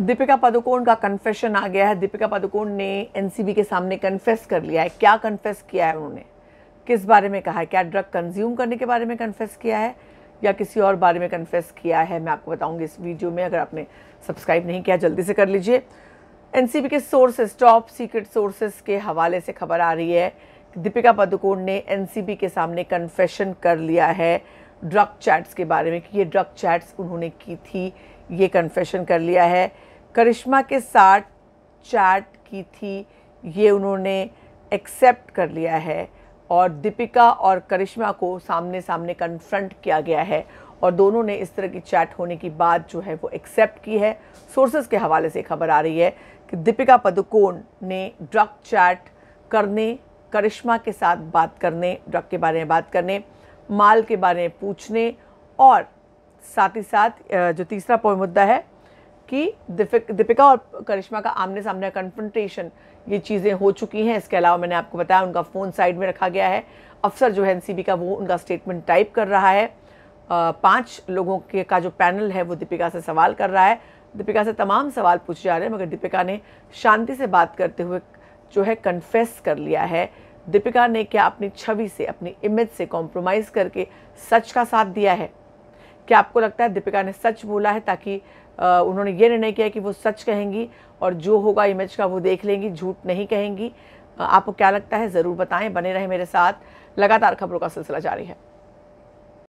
दीपिका पादुकोण का कन्फेशन आ गया है दीपिका पादुकोण ने एनसीबी के सामने कन्फेस कर लिया है क्या कन्फेस किया है उन्होंने किस बारे में कहा है क्या ड्रग कंज्यूम करने के बारे में कन्फेस किया है या किसी और बारे में कन्फेस किया है मैं आपको बताऊंगी इस वीडियो में अगर आपने सब्सक्राइब नहीं किया जल्दी से कर लीजिए एन के सोर्सेज टॉप सीक्रेट सोर्सेज के हवाले से खबर आ रही है दीपिका पादुकोण ने एन के सामने कन्फेशन कर लिया है ड्रग चैट्स के बारे में कि ये ड्रग चैट्स उन्होंने की थी ये कन्फेशन कर लिया है करिश्मा के साथ चैट की थी ये उन्होंने एक्सेप्ट कर लिया है और दीपिका और करिश्मा को सामने सामने कन्फ्रंट किया गया है और दोनों ने इस तरह की चैट होने की बात जो है वो एक्सेप्ट की है सोर्सेज के हवाले से खबर आ रही है कि दीपिका पदुकोण ने ड्रग चैट करने करिश्मा के साथ बात करने ड्रग के बारे में बात करने माल के बारे में पूछने और साथ ही साथ जो तीसरा पॉइंट मुद्दा है कि दीपिका और करिश्मा का आमने सामने कन्फ्रंटेशन ये चीज़ें हो चुकी हैं इसके अलावा मैंने आपको बताया उनका फ़ोन साइड में रखा गया है अफसर जो है एन का वो उनका स्टेटमेंट टाइप कर रहा है पांच लोगों के का जो पैनल है वो दीपिका से सवाल कर रहा है दीपिका से तमाम सवाल पूछे जा रहे हैं मगर दीपिका ने शांति से बात करते हुए जो है कन्फेस कर लिया है दीपिका ने क्या अपनी छवि से अपनी इमेज से कॉम्प्रोमाइज़ करके सच का साथ दिया है क्या आपको लगता है दीपिका ने सच बोला है ताकि आ, उन्होंने ये निर्णय किया कि वो सच कहेंगी और जो होगा इमेज का वो देख लेंगी झूठ नहीं कहेंगी आपको क्या लगता है ज़रूर बताएं बने रहें मेरे साथ लगातार खबरों का सिलसिला जारी है